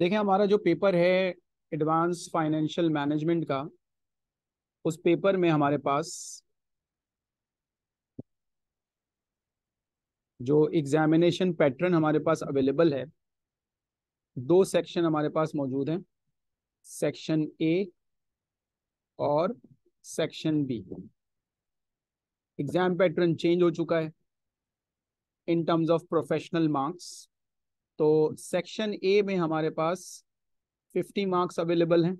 देखें हमारा जो पेपर है एडवांस फाइनेंशियल मैनेजमेंट का उस पेपर में हमारे पास जो एग्जामिनेशन पैटर्न हमारे पास अवेलेबल है दो सेक्शन हमारे पास मौजूद हैं सेक्शन ए और section B exam pattern change हो चुका है in terms of professional marks तो सेक्शन ए में हमारे पास 50 मार्क्स अवेलेबल हैं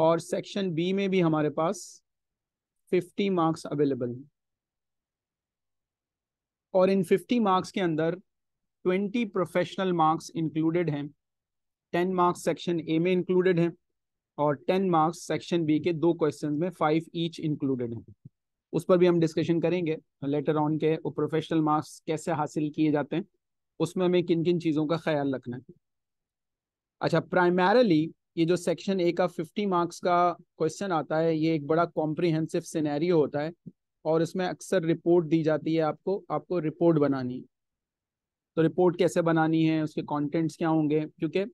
और सेक्शन बी में भी हमारे पास 50 मार्क्स अवेलेबल हैं और इन 50 मार्क्स के अंदर 20 प्रोफेशनल मार्क्स इंक्लूडेड हैं 10 मार्क्स सेक्शन ए में इंक्लूडेड हैं और 10 मार्क्स सेक्शन बी के दो क्वेश्चन में फाइव ईच इंक्लूडेड हैं उस पर भी हम डिस्कशन करेंगे लेटर ऑन के वो प्रोफेशनल मार्क्स कैसे हासिल किए जाते हैं उसमें हमें किन किन चीज़ों का ख्याल रखना है अच्छा प्राइमरली ये जो सेक्शन ए का फिफ्टी मार्क्स का क्वेश्चन आता है ये एक बड़ा कॉम्प्रिहेंसिव सिनेरियो होता है और इसमें अक्सर रिपोर्ट दी जाती है आपको आपको रिपोर्ट बनानी है तो रिपोर्ट कैसे बनानी है उसके कॉन्टेंट्स क्या होंगे क्योंकि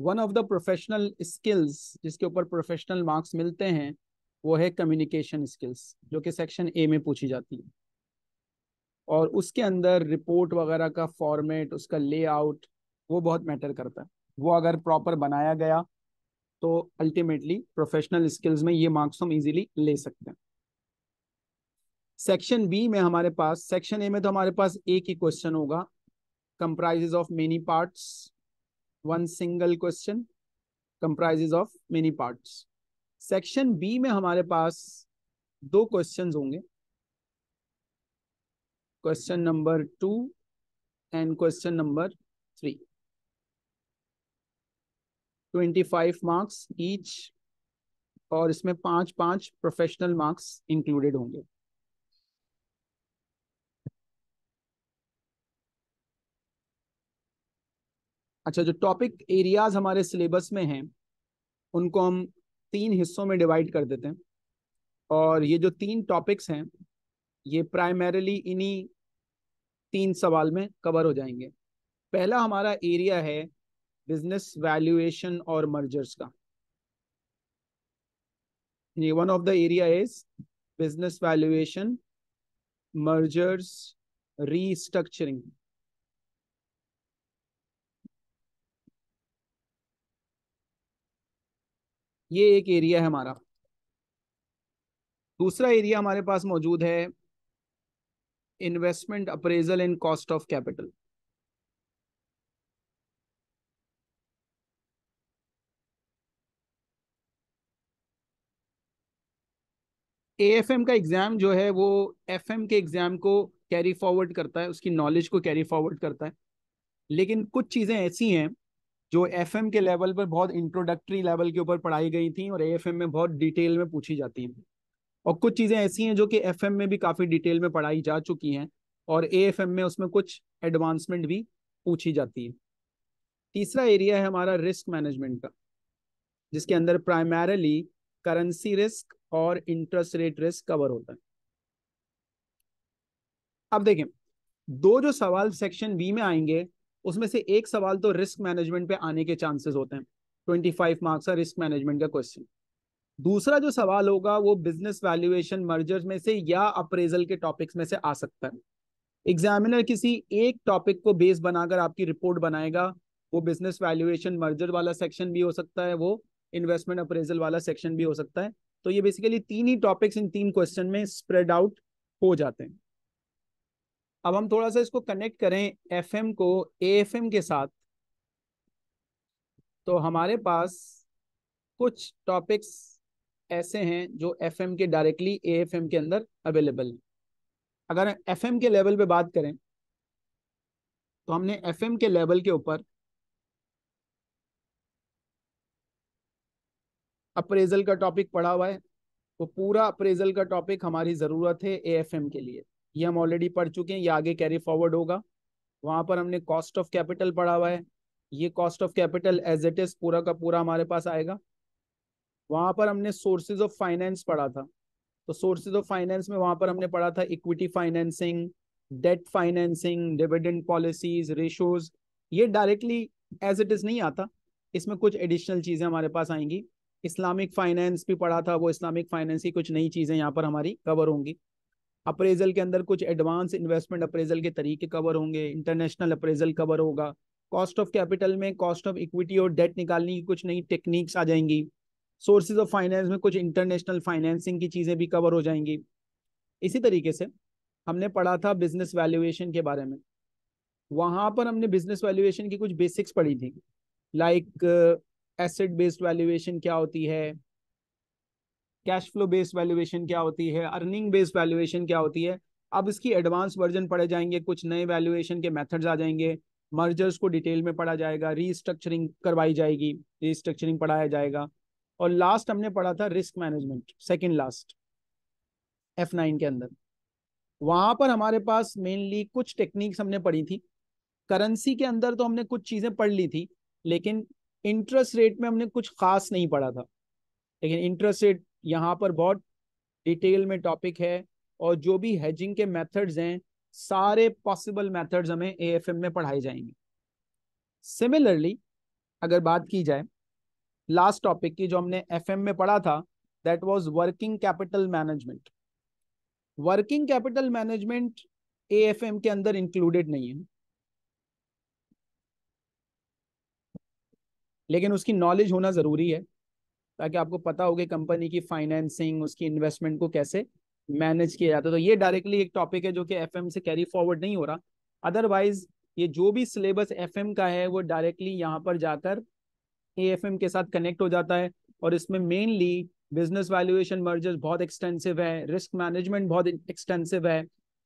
one of the professional skills जिसके ऊपर प्रोफेशनल मार्क्स मिलते हैं वो है कम्युनिकेशन स्किल्स जो कि सेक्शन ए में पूछी जाती है और उसके अंदर रिपोर्ट वगैरह का फॉर्मेट उसका लेआउट वो बहुत मैटर करता है वो अगर प्रॉपर बनाया गया तो अल्टीमेटली प्रोफेशनल स्किल्स में ये मार्क्स हम इजीली ले सकते हैं सेक्शन बी में हमारे पास सेक्शन ए में तो हमारे पास एक ही क्वेश्चन होगा comprises of many parts one single question comprises of many parts section B में हमारे पास दो क्वेश्चन होंगे question number two and question number three twenty five marks each और इसमें पांच पांच प्रोफेशनल मार्क्स इंक्लूडेड होंगे अच्छा जो टॉपिक एरियाज हमारे सिलेबस में हैं उनको हम तीन हिस्सों में डिवाइड कर देते हैं और ये जो तीन टॉपिक्स हैं ये प्राइमरली इन्हीं तीन सवाल में कवर हो जाएंगे पहला हमारा एरिया है बिजनेस वैल्यूएशन और मर्जर्स का ये one of the area is business valuation mergers restructuring ये एक एरिया है हमारा दूसरा एरिया हमारे पास मौजूद है investment appraisal and cost of capital AFM का एग्जाम जो है वो एफएम के एग्जाम को कैरी फॉरवर्ड करता है उसकी नॉलेज को कैरी फॉरवर्ड करता है लेकिन कुछ चीज़ें ऐसी हैं जो एफ के लेवल पर बहुत इंट्रोडक्टरी लेवल के ऊपर पढ़ाई गई थी और ए में बहुत डिटेल में पूछी जाती है और कुछ चीज़ें ऐसी हैं जो कि एफ में भी काफ़ी डिटेल में पढ़ाई जा चुकी हैं और ए में उसमें कुछ एडवांसमेंट भी पूछी जाती है तीसरा एरिया है हमारा रिस्क मैनेजमेंट का जिसके अंदर प्राइमरली करेंसी रिस्क और इंटरेस्ट रेट रिस्क कवर होता है अब देखें दो जो सवाल सेक्शन बी में आएंगे उसमें से एक सवाल तो रिस्क मैनेजमेंट पे आने के चांसेस होते हैं ट्वेंटी फाइव मार्क्स का रिस्क मैनेजमेंट का क्वेश्चन दूसरा जो सवाल होगा वो बिजनेस वैल्यूएशन मर्जर में से या अप्रेजल के टॉपिक्स में से आ सकता है एग्जामिनर किसी एक टॉपिक को बेस बनाकर आपकी रिपोर्ट बनाएगा वो बिजनेस वैल्यूएशन मर्जर वाला सेक्शन भी हो सकता है वो इन्वेस्टमेंट अप्रेजल वाला सेक्शन भी हो सकता है तो ये बेसिकली तीन ही टॉपिक्स इन तीन क्वेश्चन में स्प्रेड आउट हो जाते हैं अब हम थोड़ा सा इसको कनेक्ट करें एफएम को एएफएम के साथ तो हमारे पास कुछ टॉपिक्स ऐसे हैं जो एफएम के डायरेक्टली एएफएम के अंदर अवेलेबल हैं अगर एफएम के लेवल पे बात करें तो हमने एफएम के लेवल के ऊपर अप्रेजल का टॉपिक पढ़ा हुआ है वो पूरा अप्रेजल का टॉपिक हमारी ज़रूरत है एएफएम के लिए ये हम ऑलरेडी पढ़ चुके हैं ये आगे कैरी फॉरवर्ड होगा वहां पर हमने कॉस्ट ऑफ कैपिटल पढ़ा हुआ है ये cost of capital as it is पूरा का पूरा हमारे पास आएगा वहां पर हमने सोर्सेज ऑफ फाइनेंस पढ़ा था तो सोर्सेज ऑफ फाइनेंस में वहां पर हमने पढ़ा था equity financing debt financing dividend policies ratios ये डायरेक्टली एज इट इज नहीं आता इसमें कुछ एडिशनल चीजें हमारे पास आएंगी इस्लामिक फाइनेंस भी पढ़ा था वो इस्लामिक फाइनेंस की कुछ नई चीजें यहाँ पर हमारी कवर होंगी अप्रेजल के अंदर कुछ एडवांस इन्वेस्टमेंट अप्रेजल के तरीके कवर होंगे इंटरनेशनल अप्रेजल कवर होगा कॉस्ट ऑफ कैपिटल में कॉस्ट ऑफ इक्विटी और डेट निकालने की कुछ नई टेक्निक्स आ जाएंगी सोर्सेज ऑफ फाइनेंस में कुछ इंटरनेशनल फाइनेंसिंग की चीज़ें भी कवर हो जाएंगी इसी तरीके से हमने पढ़ा था बिजनेस वैल्यूएशन के बारे में वहाँ पर हमने बिजनेस वैल्यूएशन की कुछ बेसिक्स पढ़ी थी लाइक एसेट बेस्ड वैल्यूएशन क्या होती है कैश फ्लो बेस्ड वैल्यूएशन क्या होती है अर्निंग बेस्ड वैल्यूएशन क्या होती है अब इसकी एडवांस वर्जन पढ़े जाएंगे कुछ नए वैल्यूएशन के मेथड्स आ जाएंगे मर्जर्स को डिटेल में पढ़ा जाएगा रीस्ट्रक्चरिंग करवाई जाएगी रीस्ट्रक्चरिंग पढ़ाया जाएगा और लास्ट हमने पढ़ा था risk management second last F nine के अंदर वहां पर हमारे पास मेनली कुछ टेक्निक्स हमने पढ़ी थी करेंसी के अंदर तो हमने कुछ चीजें पढ़ ली थी लेकिन इंटरेस्ट रेट में हमने कुछ खास नहीं पढ़ा था लेकिन इंटरेस्ट रेट यहाँ पर बहुत डिटेल में टॉपिक है और जो भी हेजिंग के मेथड्स हैं सारे पॉसिबल मेथड्स हमें एएफएम में पढ़ाए जाएंगे सिमिलरली अगर बात की जाए लास्ट टॉपिक की जो हमने एफएम में पढ़ा था that was working capital management working capital management AFM के अंदर इंक्लूडेड नहीं है लेकिन उसकी नॉलेज होना जरूरी है ताकि आपको पता होगा कंपनी की फाइनेंसिंग उसकी इन्वेस्टमेंट को कैसे मैनेज किया जाता है तो ये डायरेक्टली एक टॉपिक है जो कि एफ से कैरी फॉरवर्ड नहीं हो रहा अदरवाइज ये जो भी सिलेबस एफ का है वो डायरेक्टली यहाँ पर जाकर ए के साथ कनेक्ट हो जाता है और इसमें मेनली बिजनेस वैल्यूएशन मर्जर्स बहुत एक्सटेंसिव है रिस्क मैनेजमेंट बहुत एक्सटेंसिव है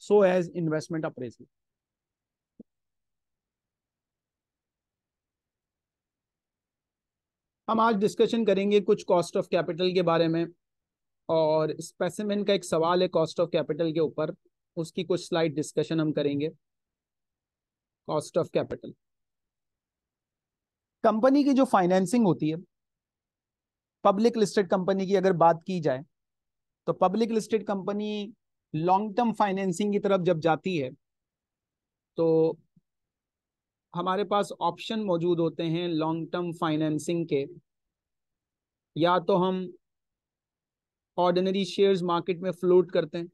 सो एज इन्वेस्टमेंट अप्रेजल हम आज डिस्कशन करेंगे कुछ कॉस्ट ऑफ कैपिटल के बारे में और स्पेसिमेन का एक सवाल है कॉस्ट ऑफ कैपिटल के ऊपर उसकी कुछ स्लाइड डिस्कशन हम करेंगे कॉस्ट ऑफ कैपिटल कंपनी की जो फाइनेंसिंग होती है पब्लिक लिस्टेड कंपनी की अगर बात की जाए तो public listed company long term financing की तरफ जब जाती है तो हमारे पास ऑप्शन मौजूद होते हैं लॉन्ग टर्म फाइनेंसिंग के या तो हम ऑर्डिनरी शेयर्स मार्केट में फ्लोट करते हैं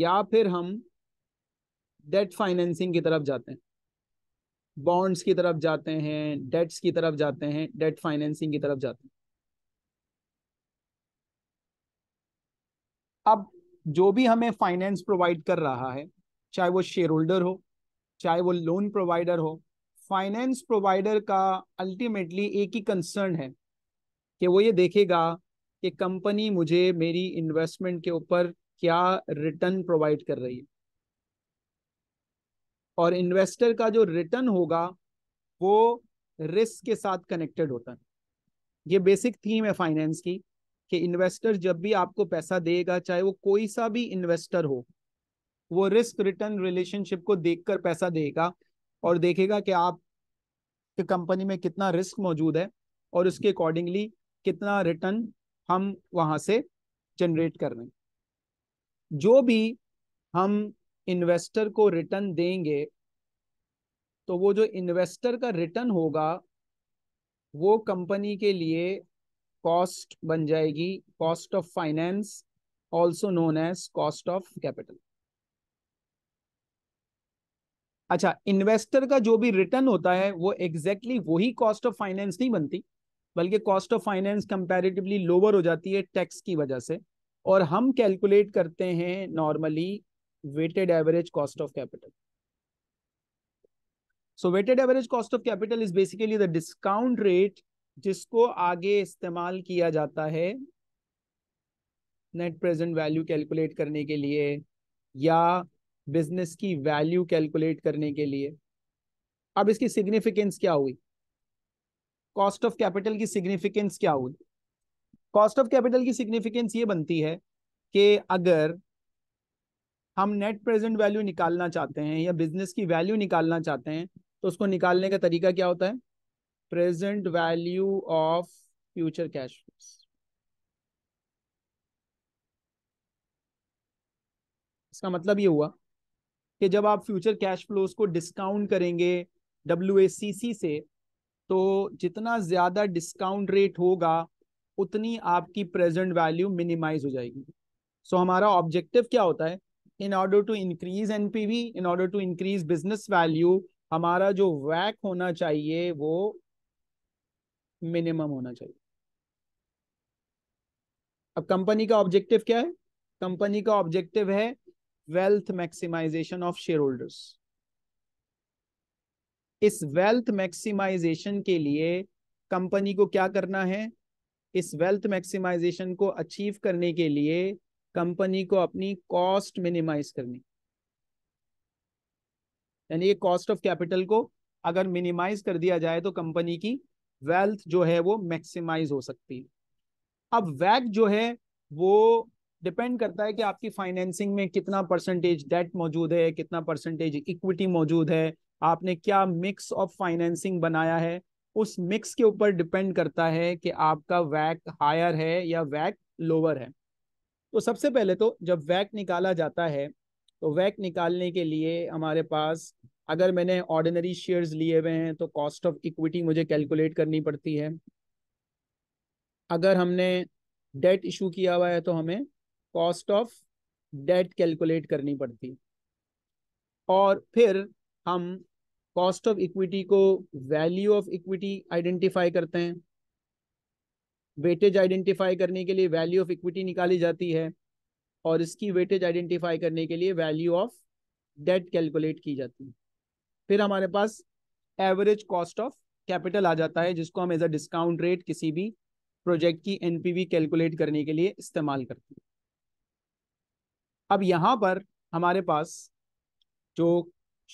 या फिर हम डेट फाइनेंसिंग की तरफ जाते हैं बॉन्ड्स की तरफ जाते हैं डेट्स की तरफ जाते हैं डेट फाइनेंसिंग की तरफ जाते हैं अब जो भी हमें फाइनेंस प्रोवाइड कर रहा है चाहे वो शेयर होल्डर हो चाहे वो लोन प्रोवाइडर हो फाइनेंस प्रोवाइडर का अल्टीमेटली एक ही कंसर्न है कि वो ये देखेगा कि कंपनी मुझे मेरी इन्वेस्टमेंट के ऊपर क्या रिटर्न प्रोवाइड कर रही है और इन्वेस्टर का जो रिटर्न होगा वो रिस्क के साथ कनेक्टेड होता है ये बेसिक थीम है फाइनेंस की कि इन्वेस्टर जब भी आपको पैसा देगा चाहे वो कोई सा भी इन्वेस्टर हो वो रिस्क रिटर्न रिलेशनशिप को देखकर पैसा देगा और देखेगा कि आप कंपनी में कितना रिस्क मौजूद है और उसके अकॉर्डिंगली कितना रिटर्न हम वहां से जनरेट कर रहे हैं जो भी हम इन्वेस्टर को रिटर्न देंगे तो वो जो इन्वेस्टर का रिटर्न होगा वो कंपनी के लिए कॉस्ट बन जाएगी cost of finance also known as cost of capital अच्छा इन्वेस्टर का जो भी रिटर्न होता है वो एग्जैक्टली exactly वही कॉस्ट ऑफ फाइनेंस नहीं बनती बल्कि cost of finance comparatively lower हो जाती है टैक्स की वजह से और हम कैलकुलेट करते हैं normally weighted average cost of capital so weighted average cost of capital is basically the discount rate जिसको आगे इस्तेमाल किया जाता है नेट प्रेजेंट वैल्यू कैलकुलेट करने के लिए या बिजनेस की वैल्यू कैलकुलेट करने के लिए अब इसकी सिग्निफिकेंस क्या हुई कॉस्ट ऑफ कैपिटल की सिग्निफिकेंस क्या हुई कॉस्ट ऑफ कैपिटल की सिग्निफिकेंस ये बनती है कि अगर हम नेट प्रेजेंट वैल्यू निकालना चाहते हैं या बिजनेस की वैल्यू निकालना चाहते हैं तो उसको निकालने का तरीका क्या होता है present value of future cash flows. इसका मतलब ये हुआ कि जब आप फ्यूचर कैश फ्लोज को डिस्काउंट करेंगे डब्ल्यू से तो जितना ज्यादा डिस्काउंट रेट होगा उतनी आपकी प्रेजेंट वैल्यू मिनिमाइज हो जाएगी सो so, हमारा ऑब्जेक्टिव क्या होता है in order to increase NPV in order to increase business value हमारा जो वैक होना चाहिए वो मिनिमम होना चाहिए अब कंपनी का ऑब्जेक्टिव क्या है कंपनी का ऑब्जेक्टिव है wealth maximisation of shareholders इस वेल्थ मैक्सिमाइजेशन के लिए कंपनी को क्या करना है इस वेल्थ मैक्सिमाइजेशन को अचीव करने के लिए कंपनी को अपनी कॉस्ट मिनिमाइज करनी यानी ये कॉस्ट ऑफ कैपिटल को अगर मिनिमाइज कर दिया जाए तो कंपनी की वेल्थ जो है वो मैक्सिमाइज हो सकती है अब वैक जो है वो डिपेंड करता है कि आपकी फाइनेंसिंग में कितना परसेंटेज डेट मौजूद है कितना परसेंटेज इक्विटी मौजूद है आपने क्या मिक्स ऑफ फाइनेंसिंग बनाया है उस मिक्स के ऊपर डिपेंड करता है कि आपका वैक हायर है या वैक लोअर है तो सबसे पहले तो जब वैक निकाला जाता है तो वैक निकालने के लिए हमारे पास अगर मैंने ऑर्डिनरी शेयर्स लिए हुए हैं तो कॉस्ट ऑफ इक्विटी मुझे कैलकुलेट करनी पड़ती है अगर हमने डेट इशू किया हुआ है तो हमें कॉस्ट ऑफ डेट कैलकुलेट करनी पड़ती और फिर हम कॉस्ट ऑफ इक्विटी को वैल्यू ऑफ इक्विटी आइडेंटिफाई करते हैं वेटेज आइडेंटिफाई करने के लिए वैल्यू ऑफ इक्विटी निकाली जाती है और इसकी वेटेज आइडेंटिफाई करने के लिए वैल्यू ऑफ डेट कैलकुलेट की जाती है फिर हमारे पास एवरेज कॉस्ट ऑफ कैपिटल आ जाता है जिसको हम एज अ डिस्काउंट रेट किसी भी प्रोजेक्ट की एनपीवी कैलकुलेट करने के लिए इस्तेमाल करते हैं अब यहाँ पर हमारे पास जो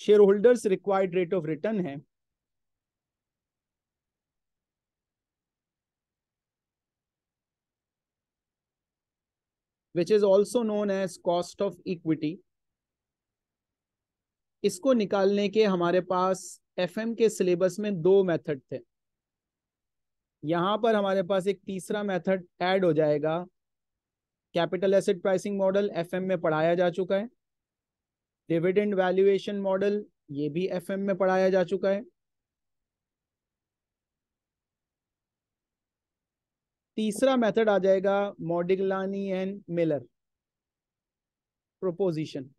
shareholders required rate of return है which is also known as cost of equity इसको निकालने के हमारे पास एफएम के सिलेबस में दो मेथड थे यहाँ पर हमारे पास एक तीसरा मेथड ऐड हो जाएगा capital asset pricing model FM में पढ़ाया जा चुका है डिविडेंड वैल्यूएशन मॉडल ये भी एफएम में पढ़ाया जा चुका है तीसरा मेथड आ जाएगा मॉडिगलानी एंड मिलर प्रोपोजिशन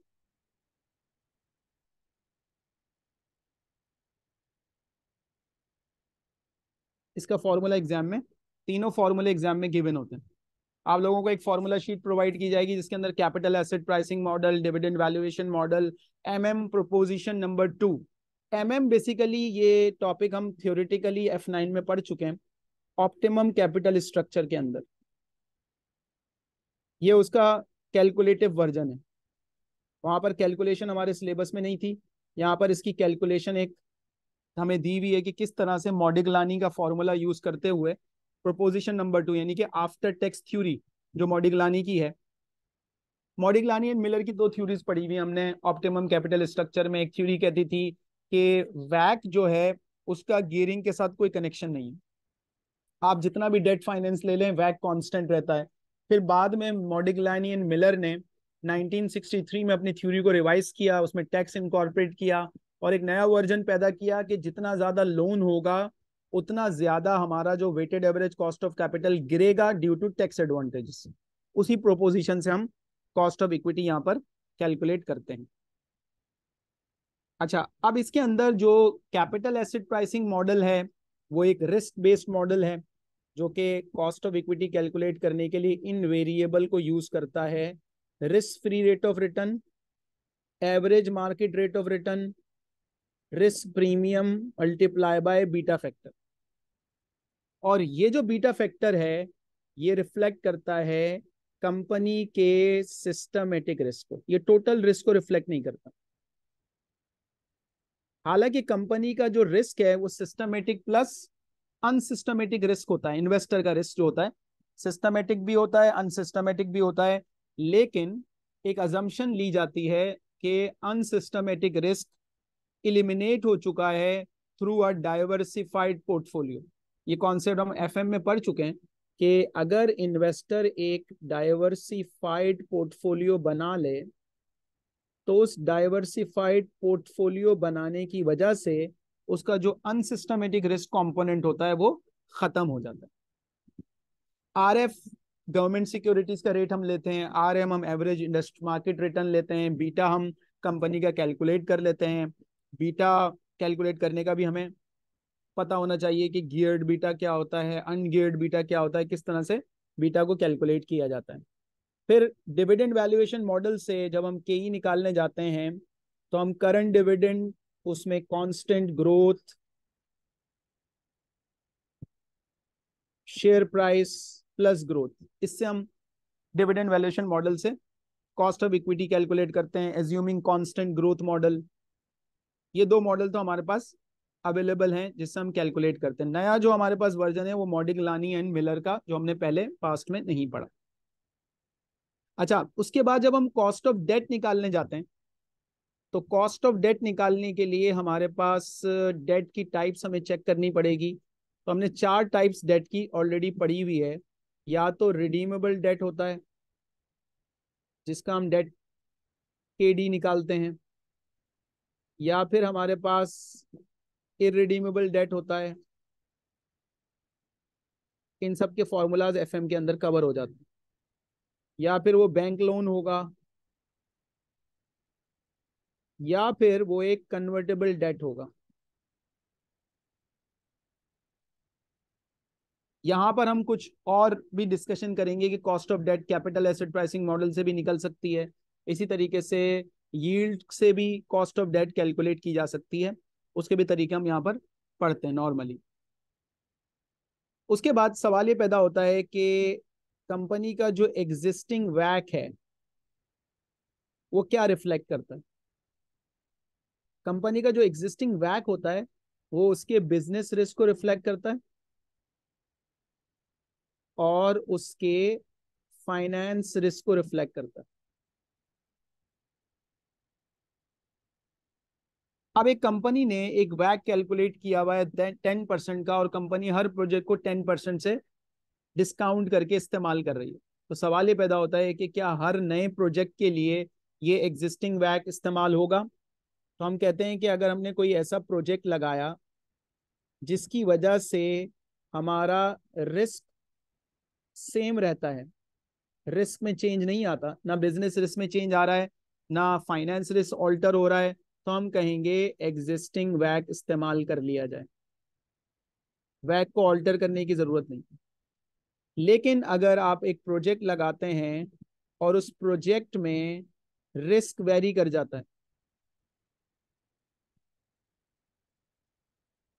इसका फॉर्मूला एग्जाम में तीनों फॉर्मूले एग्जाम में गिवन होते हैं आप लोगों को एक फॉर्मूला शीट प्रोवाइड की जाएगी जिसके अंदर capital asset pricing model dividend valuation model MM proposition number two MM basically ये टॉपिक हम थियोरिटिकली एफ नाइन में पढ़ चुके हैं ऑप्टिमम कैपिटल स्ट्रक्चर के अंदर ये उसका कैलकुलेटिव वर्जन है वहां पर कैलकुलेशन हमारे सिलेबस में नहीं थी यहाँ पर इसकी कैलकुलेशन एक हमें दी हुई है कि किस तरह से मॉडिगलानी का फॉर्मूला यूज करते हुए प्रोपोजिशन नंबर टू यानी कि आफ्टर टेक्स थ्यूरी जो मॉडिगलानी की है मॉडिगलानी एंड मिलर की दो थ्यूरीज पढ़ी हुई हमने ऑप्टिमम कैपिटल स्ट्रक्चर में एक थ्यूरी कहती थी कि वैक जो है उसका गियरिंग के साथ कोई कनेक्शन नहीं है आप जितना भी डेट फाइनेंस ले लें वैक कॉन्स्टेंट रहता है फिर बाद में मॉडिगलानी एंड मिलर ने 1963 में अपनी थ्योरी को रिवाइज किया उसमें टैक्स इनकॉर्पोरेट किया और एक नया वर्जन पैदा किया कि जितना ज्यादा लोन होगा उतना ज्यादा हमारा जो weighted average cost of capital गिरेगा ड्यू टू टैक्स एडवांटेज उसी प्रोपोजिशन से हम कॉस्ट ऑफ इक्विटी यहाँ पर कैलकुलेट करते हैं अच्छा अब इसके अंदर जो कैपिटल एसिड प्राइसिंग मॉडल है वो एक रिस्क बेस्ड मॉडल है जो कि कॉस्ट ऑफ इक्विटी कैलकुलेट करने के लिए इन वेरिएबल को यूज करता है risk free rate of return average market rate of return risk premium multiply by beta factor और ये जो बीटा फैक्टर है ये रिफ्लेक्ट करता है कंपनी के सिस्टमेटिक रिस्क को ये टोटल रिस्क को रिफ्लेक्ट नहीं करता हालांकि कंपनी का जो रिस्क है वो सिस्टमेटिक प्लस अनसिस्टमेटिक रिस्क होता है इन्वेस्टर का रिस्क जो होता है सिस्टमेटिक भी होता है अनसिस्टमेटिक भी होता है लेकिन एक अजम्पन ली जाती है कि अनसिस्टमेटिक रिस्क इलिमिनेट हो चुका है थ्रू अ डाइवर्सिफाइड पोर्टफोलियो ये कॉन्सेप्ट हम एफ में पढ़ चुके हैं कि अगर इन्वेस्टर एक डाइवर्सिफाइड पोर्टफोलियो बना ले तो उस डाइवर्सिफाइड पोर्टफोलियो बनाने की वजह से उसका जो अनसिस्टमेटिक रिस्क कंपोनेंट होता है वो खत्म हो जाता है आरएफ गवर्नमेंट सिक्योरिटीज का रेट हम लेते हैं आरएम हम एवरेज इंडस्ट्री मार्केट रिटर्न लेते हैं बीटा हम कंपनी का कैलकुलेट कर लेते हैं बीटा कैलकुलेट करने का भी हमें पता होना चाहिए कि गियर्ड बीटा क्या होता है अनगियर्ड बीटा क्या होता है किस तरह से बीटा को कैलकुलेट किया जाता है फिर डिविडेंड वैल्यूएशन मॉडल से जब हम के ई निकालने जाते हैं तो हम करंट डिविडेंड उसमें constant growth share price plus growth इससे हम डिविडेंड वैल्यूएशन मॉडल से कॉस्ट ऑफ इक्विटी कैलकुलेट करते हैं एज्यूमिंग कांस्टेंट ग्रोथ मॉडल ये दो मॉडल तो हमारे पास अवेलेबल हैं जिससे हम कैलकुलेट करते हैं नया जो हमारे पास वर्जन है वो मॉडिक लानी एंड मिलर का जो हमने पहले पास्ट में नहीं पढ़ा अच्छा उसके बाद जब हम कॉस्ट ऑफ डेट निकालने जाते हैं तो कॉस्ट ऑफ डेट निकालने के लिए हमारे पास डेट uh, की टाइप्स हमें चेक करनी पड़ेगी तो हमने चार टाइप्स डेट की ऑलरेडी पड़ी हुई है या तो रिडीमेबल डेट होता है जिसका हम डेट के डी निकालते हैं या फिर हमारे पास इरिडीमेबल डेट होता है इन सब के फॉर्मूलाज एफ के अंदर कवर हो जाते हैं या फिर वो बैंक लोन होगा या फिर वो एक कन्वर्टेबल डेट होगा यहाँ पर हम कुछ और भी डिस्कशन करेंगे कि cost of debt capital asset pricing model से भी निकल सकती है इसी तरीके से यील्ड से भी कॉस्ट ऑफ डेट कैलकुलेट की जा सकती है उसके भी तरीके हम यहाँ पर पढ़ते हैं नॉर्मली उसके बाद सवाल ये पैदा होता है कि कंपनी का जो एग्जिस्टिंग वैक है वो क्या रिफ्लेक्ट करता है कंपनी का जो एग्जिस्टिंग वैक होता है वो उसके बिजनेस रिस्क को रिफ्लेक्ट करता है और उसके फाइनेंस रिस्क को रिफ्लेक्ट करता है अब एक कंपनी ने एक वैक कैलकुलेट किया हुआ है टेन परसेंट का और कंपनी हर प्रोजेक्ट को टेन परसेंट से डिस्काउंट करके इस्तेमाल कर रही है तो सवाल ये पैदा होता है कि क्या हर नए प्रोजेक्ट के लिए ये एग्जिस्टिंग वैक इस्तेमाल होगा तो हम कहते हैं कि अगर हमने कोई ऐसा प्रोजेक्ट लगाया जिसकी वजह से हमारा रिस्क सेम रहता है रिस्क में चेंज नहीं आता ना बिजनेस रिस्क में चेंज आ रहा है ना फाइनेंस रिस्क ऑल्टर हो रहा है तो हम कहेंगे एग्जिस्टिंग वैक इस्तेमाल कर लिया जाए वैक को ऑल्टर करने की ज़रूरत नहीं लेकिन अगर आप एक प्रोजेक्ट लगाते हैं और उस प्रोजेक्ट में रिस्क वेरी कर जाता है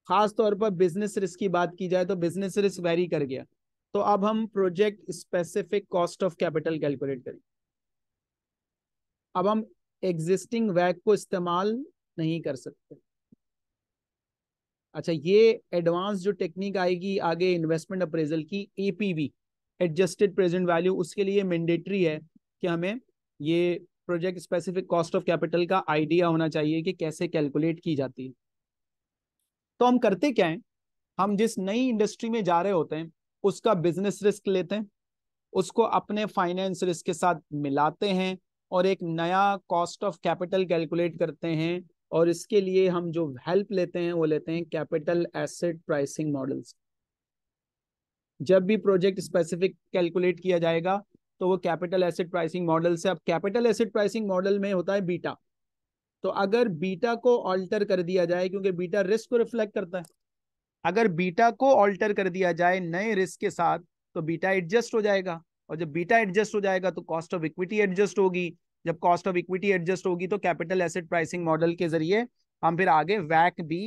खास तौर पर बिजनेस रिस्क की बात की जाए तो बिजनेस रिस्क वेरी कर गया तो अब हम project specific cost of capital calculate करें अब हम एग्जिस्टिंग वैग को इस्तेमाल नहीं कर सकते अच्छा ये एडवांस जो टेक्निक आएगी आगे इन्वेस्टमेंट अप्रेजल की एपीवी एडजस्टेड प्रेजेंट वैल्यू उसके लिए मैंडेटरी है कि हमें ये project specific cost of capital का आइडिया होना चाहिए कि कैसे कैलकुलेट की जाती है तो हम करते क्या है हम जिस नई इंडस्ट्री में जा रहे होते हैं उसका बिजनेस रिस्क लेते हैं उसको अपने फाइनेंस रिस्क के साथ मिलाते हैं और एक नया कॉस्ट ऑफ कैपिटल कैलकुलेट करते हैं और इसके लिए हम जो हेल्प लेते हैं वो लेते हैं कैपिटल एसेट प्राइसिंग मॉडल्स जब भी प्रोजेक्ट स्पेसिफिक कैलकुलेट किया जाएगा तो वो कैपिटल एसेट प्राइसिंग मॉडल से अब कैपिटल एसेट प्राइसिंग मॉडल में होता है बीटा तो अगर बीटा को ऑल्टर कर दिया जाए क्योंकि बीटा रिस्क को रिफ्लेक्ट करता है अगर बीटा को ऑल्टर कर दिया जाए नए रिस्क के साथ तो बीटा एडजस्ट हो जाएगा और जब बीटा एडजस्ट हो जाएगा तो कॉस्ट ऑफ इक्विटी एडजस्ट होगी जब कॉस्ट ऑफ इक्विटी एडजस्ट होगी तो कैपिटल एसेट प्राइसिंग मॉडल के जरिए हम फिर आगे वैक भी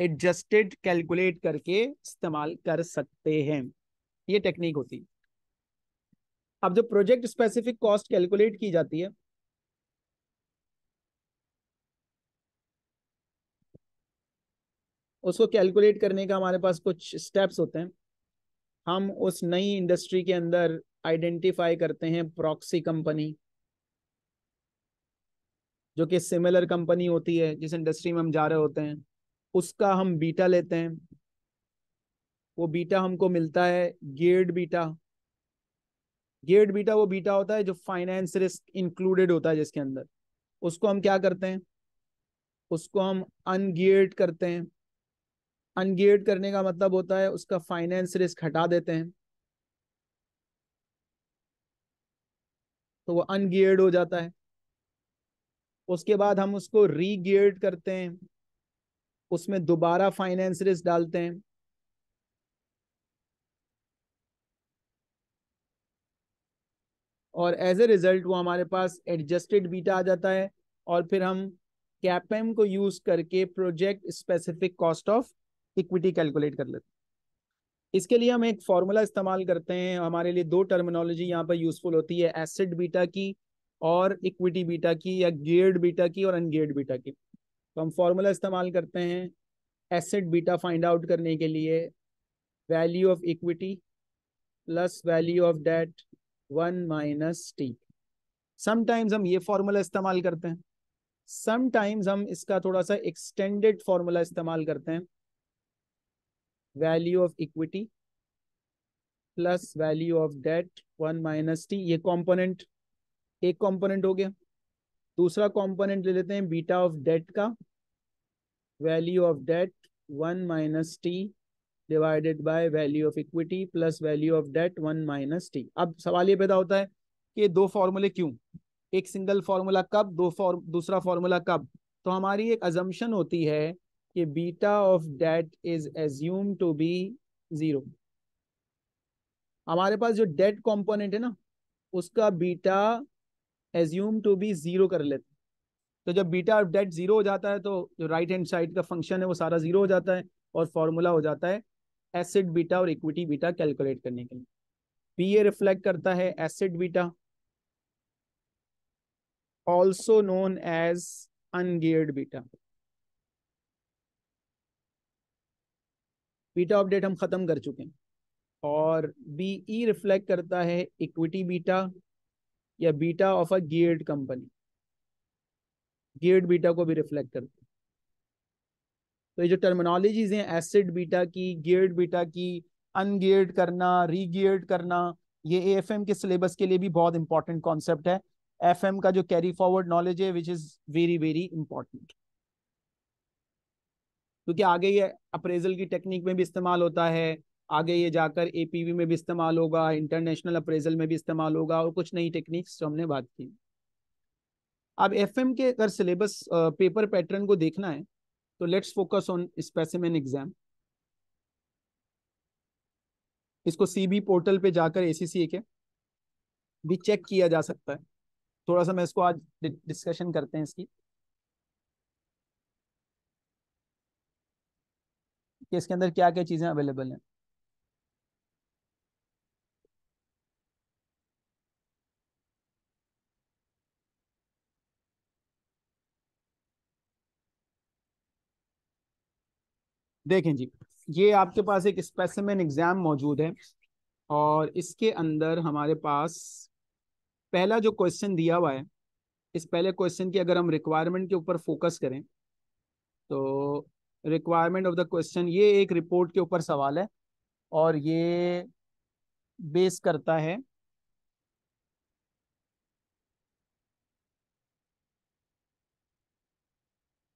एडजस्टेड कैलकुलेट करके इस्तेमाल कर सकते हैं ये टेक्निक होती अब जो प्रोजेक्ट स्पेसिफिक कॉस्ट कैलकुलेट की जाती है उसको कैलकुलेट करने का हमारे पास कुछ स्टेप्स होते हैं हम उस नई इंडस्ट्री के अंदर आइडेंटिफाई करते हैं प्रॉक्सी कंपनी जो कि सिमिलर कंपनी होती है जिस इंडस्ट्री में हम जा रहे होते हैं उसका हम बीटा लेते हैं वो बीटा हमको मिलता है गेड बीटा गेड बीटा वो बीटा होता है जो फाइनेंस रिस्क इंक्लूडेड होता है जिसके अंदर उसको हम क्या करते हैं उसको हम अनगेड करते हैं अनगेड करने का मतलब होता है उसका फाइनेंस रिस्क हटा देते हैं तो वो अनगियर्ड हो जाता है उसके बाद हम उसको रीगियर्ड करते हैं उसमें दोबारा फाइनेंस रिस्क डालते हैं और एज ए रिजल्ट वो हमारे पास एडजस्टेड बीटा आ जाता है और फिर हम कैपेम को यूज करके project specific cost of equity calculate कर लेते हैं इसके लिए हम एक फॉर्मूला इस्तेमाल करते हैं हमारे लिए दो टर्मिनोलॉजी यहाँ पर यूजफुल होती है एसिड बीटा की और इक्विटी बीटा की या गेड बीटा की और अनगेड बीटा की तो हम फॉर्मूला इस्तेमाल करते हैं एसिड बीटा फाइंड आउट करने के लिए value of equity plus value of debt one minus T sometimes हम ये फॉर्मूला इस्तेमाल करते हैं समटाइम्स हम इसका थोड़ा सा एक्सटेंडेड फॉर्मूला इस्तेमाल करते हैं value of equity plus value of debt one minus T ये कंपोनेंट एक कंपोनेंट हो गया दूसरा कंपोनेंट ले लेते हैं बीटा ऑफ डेट का value of debt one minus T divided by value of equity plus value of debt one minus T अब सवाल ये पैदा होता है कि दो फॉर्मूले क्यों एक सिंगल फॉर्मूला कब दो फॉर्म दूसरा फॉर्मूला कब तो हमारी एक अजम्पन होती है कि beta of debt is assume to be zero हमारे पास जो डेट कंपोनेंट है ना उसका beta assume to be zero कर लेते तो जब बीटा ऑफ डेट जीरो हो जाता है तो जो राइट हैंड साइड का फंक्शन है वो सारा जीरो हो जाता है और फॉर्मूला हो जाता है एसिड बीटा और इक्विटी बीटा कैलकुलेट करने के लिए पी ए रिफ्लेक्ट करता है asset beta also known as ungeared beta beta update हम ख़त्म कर चुके हैं और बी ई रिफ्लेक्ट करता है इक्विटी बीटा या beta of a geared company geared beta को भी रिफ्लेक्ट करता है तो ये जो टर्मिनोलॉजीज हैं एसिड बीटा की गियर्ड बीटा की अनगियर्ड करना रीगियर्ड करना ये ए के सिलेबस के लिए भी बहुत इंपॉर्टेंट कॉन्सेप्ट है एफ का जो कैरी फॉरवर्ड नॉलेज है which is very very important क्योंकि आगे ये अप्रेजल की टेक्निक में भी इस्तेमाल होता है आगे ये जाकर एपीवी में भी इस्तेमाल होगा इंटरनेशनल अप्रेजल में भी इस्तेमाल होगा और कुछ नई टेक्निक्स जो हमने बात की अब एफ के अगर सिलेबस पेपर पैटर्न को देखना है तो let's focus on specimen exam इसको सीबी पोर्टल पे जाकर ए के भी चेक किया जा सकता है थोड़ा सा मैं इसको आज डिस्कशन करते हैं इसकी कि इसके अंदर क्या क्या चीज़ें अवेलेबल हैं देखें जी ये आपके पास एक स्पेसिमेन एग्ज़ाम मौजूद है और इसके अंदर हमारे पास पहला जो क्वेश्चन दिया हुआ है इस पहले क्वेश्चन की अगर हम रिक्वायरमेंट के ऊपर फोकस करें तो रिक्वायरमेंट ऑफ द क्वेश्चन ये एक रिपोर्ट के ऊपर सवाल है और ये बेस करता है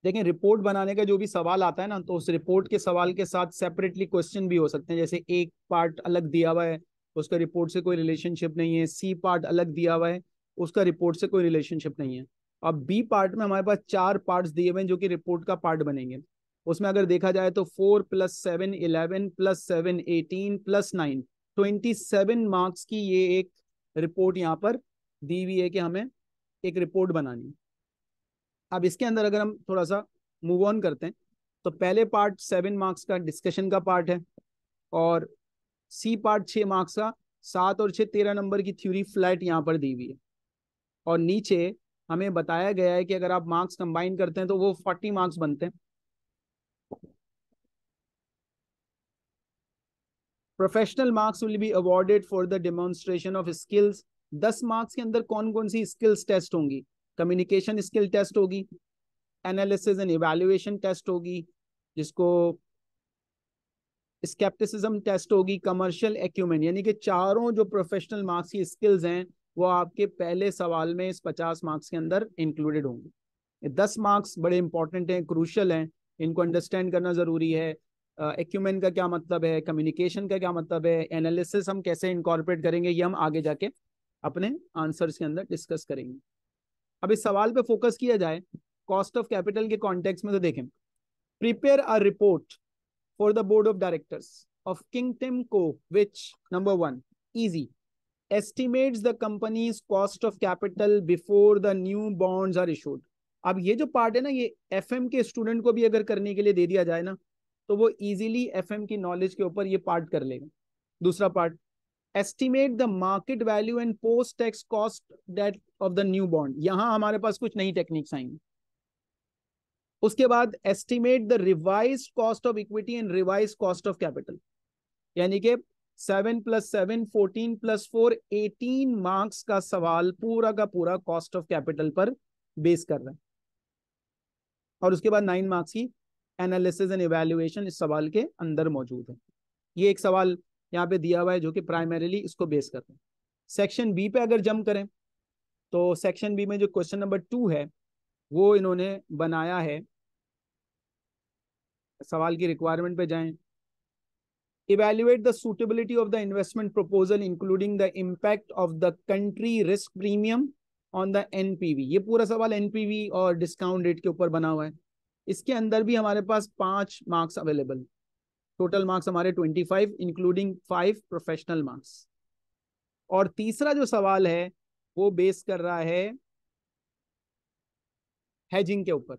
देखिए रिपोर्ट बनाने का जो भी सवाल आता है ना तो उस रिपोर्ट के सवाल के साथ सेपरेटली क्वेश्चन भी हो सकते हैं जैसे एक पार्ट अलग दिया हुआ है उसका रिपोर्ट से कोई रिलेशनशिप नहीं है सी पार्ट अलग दिया हुआ है उसका रिपोर्ट से कोई रिलेशनशिप नहीं है अब बी पार्ट में हमारे पास चार पार्ट्स दिए हुए हैं जो कि रिपोर्ट का पार्ट बनेंगे उसमें अगर देखा जाए तो four plus seven eleven plus seven eighteen plus nine twenty seven marks की ये एक रिपोर्ट यहाँ पर दी हुई है कि हमें एक रिपोर्ट बनानी अब इसके अंदर अगर हम थोड़ा सा मूव ऑन करते हैं तो पहले पार्ट सेवन मार्क्स का डिस्कशन का पार्ट है और सी पार्ट छः मार्क्स का सात और छः तेरह नंबर की थ्योरी फ्लैट यहाँ पर दी हुई है और नीचे हमें बताया गया है कि अगर आप मार्क्स कंबाइन करते हैं तो वो फोर्टी मार्क्स बनते हैं professional marks will be awarded for the demonstration of skills दस मार्क्स के अंदर कौन कौन सी स्किल्स टेस्ट होंगी कम्युनिकेशन स्किल टेस्ट होगी एनालिसिस एंड इवेल्युएशन टेस्ट होगी जिसको स्केप्टिसिज्म टेस्ट होगी कमर्शियल एक्यूमेंट यानी कि चारों जो प्रोफेशनल मार्क्स की स्किल्स हैं वो आपके पहले सवाल में इस पचास मार्क्स के अंदर इंक्लूडेड होंगे दस मार्क्स बड़े इंपॉर्टेंट हैं क्रूशल हैं इनको अंडरस्टैंड करना ज़रूरी है एक्यूमेंट का क्या मतलब है कम्युनिकेशन का क्या मतलब है एनालिसिस हम कैसे इनकॉर्पोरेट करेंगे ये हम आगे जाके अपने आंसर्स के अंदर डिस्कस करेंगे अब इस सवाल पे फोकस किया जाए कॉस्ट ऑफ कैपिटल के कॉन्टेक्स्ट में तो देखें prepare a report for the board of directors of Tim Co which number one easy estimate the company's cost of capital before the new bonds are issued अब ये जो part है ना ये एफ के स्टूडेंट को भी अगर करने के लिए दे दिया जाए ना तो वो इजीली एफएम की नॉलेज के ऊपर ये पार्ट कर लेगा दूसरा part estimate the market value and post tax cost debt of the new bond यहाँ हमारे पास कुछ नई टेक्निक्स आएंगी उसके बाद estimate the revise cost of equity and revise cost of capital यानी कि seven plus seven fourteen plus four eighteen marks का सवाल पूरा का पूरा कॉस्ट ऑफ कैपिटल पर बेस कर रहे हैं और उसके बाद नाइन मार्क्स की एनालिसिस एंड एवेल्युएशन इस सवाल के अंदर मौजूद है ये एक सवाल यहाँ पे दिया हुआ है जो कि प्राइमरीली इसको बेस करते हैं सेक्शन बी पे अगर जम करें तो सेक्शन बी में जो क्वेश्चन नंबर टू है वो इन्होंने बनाया है सवाल की रिक्वायरमेंट पे जाएं evaluate the suitability of the investment proposal including the impact of the country risk premium on the NPV ये पूरा सवाल एनपीवी और डिस्काउंट रेट के ऊपर बना हुआ है इसके अंदर भी हमारे पास पांच मार्क्स अवेलेबल टोटल मार्क्स हमारे twenty five including five professional marks और तीसरा जो सवाल है वो बेस कर रहा है हेजिंग के ऊपर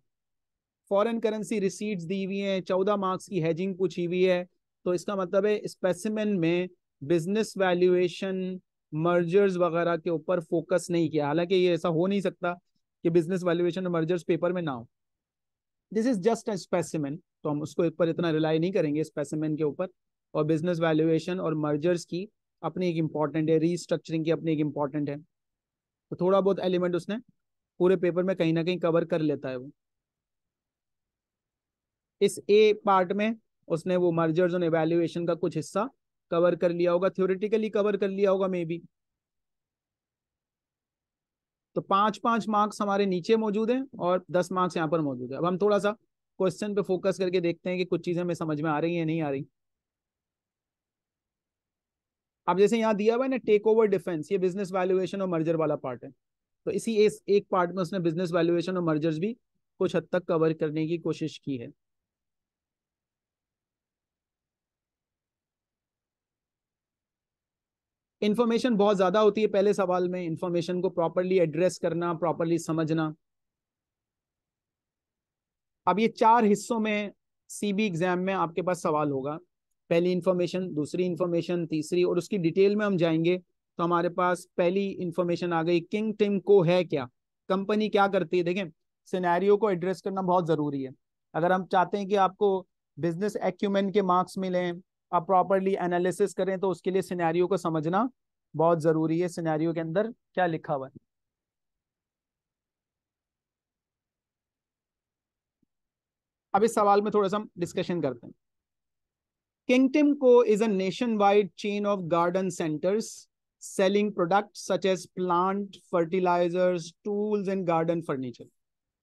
फॉरेन करेंसी रिसीट्स दी हुई हैं चौदह मार्क्स की हैजिंग पूछी हुई है तो इसका मतलब है स्पेसिमेन में बिजनेस वैल्यूएशन मर्जर्स वगैरह के ऊपर फोकस नहीं किया हालांकि ये ऐसा हो नहीं सकता कि बिजनेस वैल्यूएशन और मर्जर्स पेपर में ना हो this is just a specimen तो हम उसको ऊपर इतना रिलाई नहीं करेंगे स्पेसिमेन के ऊपर और बिजनेस वैल्यूएशन और मर्जर्स की अपनी एक इम्पॉर्टेंट है रीस्ट्रक्चरिंग की अपनी एक इम्पॉर्टेंट है तो थोड़ा बहुत एलिमेंट उसने पूरे पेपर में कहीं ना कहीं कवर कर लेता है वो इस ए पार्ट में उसने वो मर्जर्स और एवेल्युएशन का कुछ हिस्सा कवर कर लिया होगा थ्योरेटिकली कवर कर लिया होगा मे बी तो पांच पांच मार्क्स हमारे नीचे मौजूद है और दस मार्क्स यहाँ पर मौजूद है अब हम थोड़ा सा क्वेश्चन पे फोकस करके देखते हैं कि कुछ चीजें हमें समझ में आ रही है नहीं आ रही अब जैसे यहाँ दिया हुआ है ना टेक ओवर डिफेंस ये बिजनेस वैल्यूएशन और मर्जर वाला पार्ट है तो इसी एक पार्ट में उसने बिजनेस वैल्यूएशन और मर्जर्स भी कुछ हद तक कवर करने की कोशिश की है इन्फॉर्मेशन बहुत ज्यादा होती है पहले सवाल में इन्फॉर्मेशन को प्रॉपरली एड्रेस करना प्रॉपरली समझना अब ये चार हिस्सों में सीबी एग्जाम में आपके पास सवाल होगा पहली इन्फॉर्मेशन दूसरी इन्फॉर्मेशन तीसरी और उसकी डिटेल में हम जाएंगे तो हमारे पास पहली इन्फॉर्मेशन आ गई किंग टिम को है क्या कंपनी क्या करती है देखें सिनेरियो को एड्रेस करना बहुत ज़रूरी है अगर हम चाहते हैं कि आपको बिजनेस एक्यूमेंट के मार्क्स मिले आप प्रॉपरली एनालिसिस करें तो उसके लिए सिनेरियो को समझना बहुत जरूरी है सिनेरियो के अंदर क्या लिखा हुआ है अब इस सवाल में थोड़ा सा हम डिस्कशन करते हैं किंगटिम को is a nationwide chain of garden centres selling product such as plant fertilisers tools and garden furniture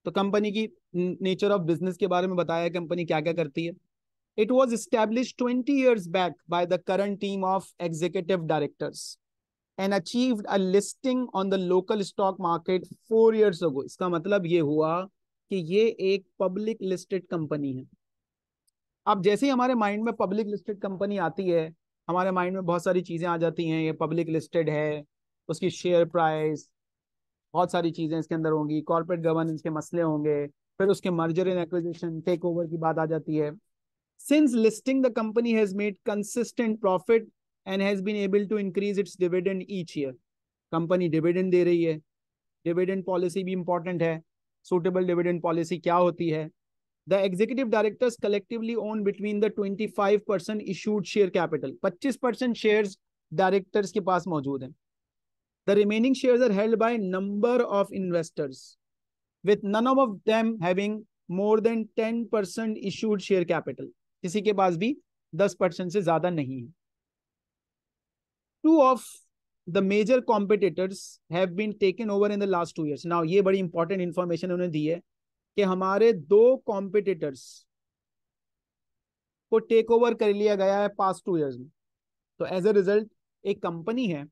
तो कंपनी की नेचर ऑफ बिजनेस के बारे में बताया कंपनी क्या क्या करती है It was established 20 years back by the current team of executive directors and achieved a listing on the local stock market four years ago. इसका मतलब ये हुआ कि ये एक पब्लिक लिस्टेड कंपनी है अब जैसे ही हमारे माइंड में पब्लिक लिस्टेड कंपनी आती है हमारे माइंड में बहुत सारी चीज़ें आ जाती हैं ये पब्लिक लिस्टेड है उसकी शेयर प्राइस बहुत सारी चीज़ें इसके अंदर होंगी कॉर्पोरेट गवर्नेंस के मसले होंगे फिर उसके merger and acquisition take over की बात आ जाती है Since listing, the company has made consistent profit and has been able to increase its dividend each year. Company dividend de rahi hai dividend policy bhi important hai suitable dividend policy kya hoti hai The executive directors collectively own between the 25% issued share capital. 25% shares directors ke paas maujood hain The remaining shares are held by number of investors, with none of them having more than 10% issued share capital. किसी के पास भी दस percent से ज्यादा नहीं है two of the major competitors have been taken over in the last two years now ये बड़ी इंपॉर्टेंट इन्फॉर्मेशन उन्होंने दी है कि हमारे दो कॉम्पिटिटर्स को टेक ओवर कर लिया गया है पास्ट टू ईयर्स में तो एज अ रिजल्ट एक कंपनी है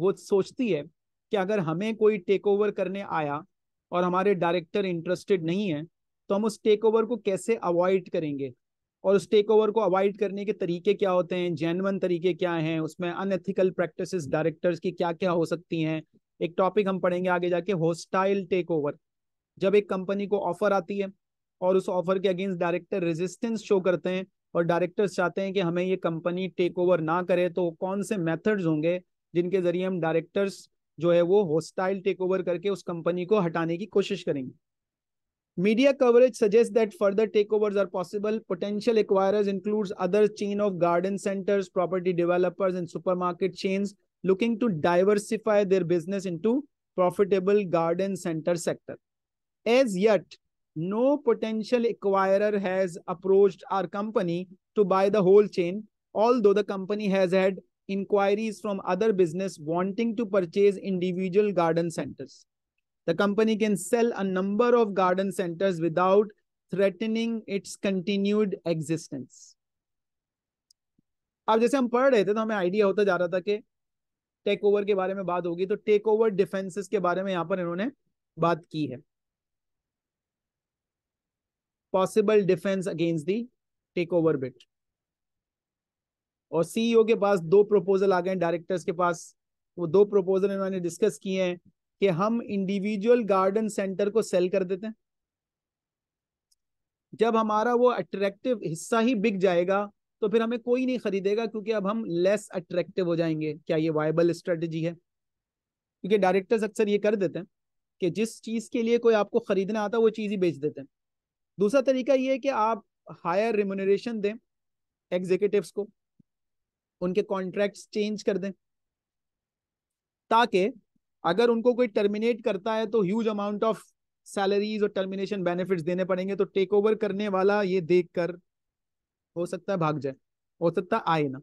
वो सोचती है कि अगर हमें कोई टेक ओवर करने आया और हमारे डायरेक्टर इंटरेस्टेड नहीं है तो हम उस टेक ओवर को कैसे अवॉइड करेंगे और उस टेक ओवर को अवॉइड करने के तरीके क्या होते हैं जेनवन तरीके क्या हैं उसमें अनएथिकल प्रैक्टिसेस डायरेक्टर्स की क्या क्या हो सकती हैं एक टॉपिक हम पढ़ेंगे आगे जाके होस्टाइल टेक ओवर जब एक कंपनी को ऑफर आती है और उस ऑफर के अगेंस्ट डायरेक्टर रेजिस्टेंस शो करते हैं और डायरेक्टर्स चाहते हैं कि हमें ये कंपनी टेक ओवर ना करे तो कौन से मेथड्स होंगे जिनके जरिए हम डायरेक्टर्स जो है वो होस्टाइल टेक ओवर करके उस कंपनी को हटाने की कोशिश करेंगे Media coverage suggests that further takeovers are possible. Potential acquirers includes other chain of garden centers, property developers, and supermarket chains looking to diversify their business into profitable garden center sector. As yet, no potential acquirer has approached our company to buy the whole chain, although the company has had inquiries from other business wanting to purchase individual garden centers. The company can sell a number of garden centers without threatening its continued existence. अब जैसे हम पढ़ रहे थे तो हमें idea होता जा रहा था कि टेक ओवर के बारे में बात होगी तो टेक ओवर डिफेंसेस के बारे में यहां पर इन्होंने बात की है possible defence against the take over bid और सीईओ e के पास दो प्रपोजल आ गए डायरेक्टर्स के पास वो दो प्रपोजल इन्होंने डिस्कस किए हैं कि हम इंडिविजुअल गार्डन सेंटर को सेल कर देते हैं जब हमारा वो अट्रैक्टिव हिस्सा ही बिक जाएगा तो फिर हमें कोई नहीं खरीदेगा क्योंकि अब हम लेस अट्रैक्टिव हो जाएंगे क्या ये वायबल स्ट्रेटजी है क्योंकि डायरेक्टर्स अक्सर ये कर देते हैं कि जिस चीज़ के लिए कोई आपको खरीदना आता है वो चीज़ ही बेच देते हैं दूसरा तरीका ये है कि आप हायर रिमोनरेशन दें एग्जीक्यूटिव को उनके कॉन्ट्रैक्ट्स चेंज कर दें ताकि अगर उनको कोई टर्मिनेट करता है तो ह्यूज अमाउंट ऑफ सैलरीज और टर्मिनेशन बेनिफिट्स देने पड़ेंगे तो टेक ओवर करने वाला ये देख कर हो सकता है भाग जाए हो सकता है आए ना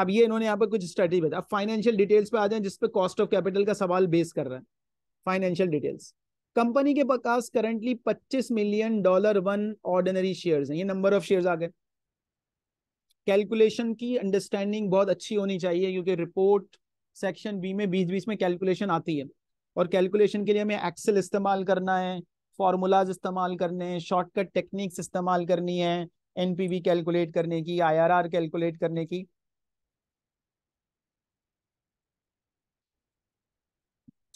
अब ये इन्होंने यहाँ पर कुछ स्ट्रेटी बताया अब फाइनेंशियल डिटेल्स पे आ जाए जिसपे कॉस्ट ऑफ कैपिटल का सवाल बेस कर रहे हैं फाइनेंशियल डिटेल्स कंपनी के पास currently 25 million dollar one ordinary shares हैं ये नंबर ऑफ शेयर्स आ गए कैलकुलेशन की अंडरस्टैंडिंग बहुत अच्छी होनी चाहिए क्योंकि रिपोर्ट सेक्शन बी में बीच बीच में कैलकुलेशन आती है और कैलकुलेशन के लिए हमें एक्सेल इस्तेमाल करना है फार्मूलाज इस्तेमाल करने हैं शॉर्टकट टेक्निक्स इस्तेमाल करनी है एनपीवी कैलकुलेट करने की आईआरआर कैलकुलेट करने की